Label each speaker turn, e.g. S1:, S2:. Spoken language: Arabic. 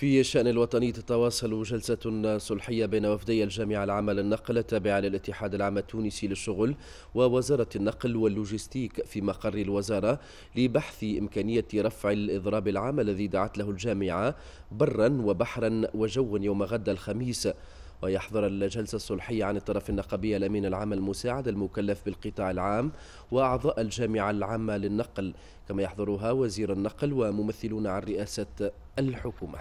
S1: في الشأن الوطني تتواصل جلسة صلحية بين وفدي الجامعة العامة للنقل التابعة للاتحاد العام التونسي للشغل ووزارة النقل واللوجستيك في مقر الوزارة لبحث إمكانية رفع الإضراب العام الذي دعت له الجامعة برا وبحرا وجوا يوم غد الخميس ويحضر الجلسة الصلحية عن الطرف النقبي الأمين العام المساعد المكلف بالقطاع العام وأعضاء الجامعة العامة للنقل كما يحضرها وزير النقل وممثلون عن رئاسة الحكومة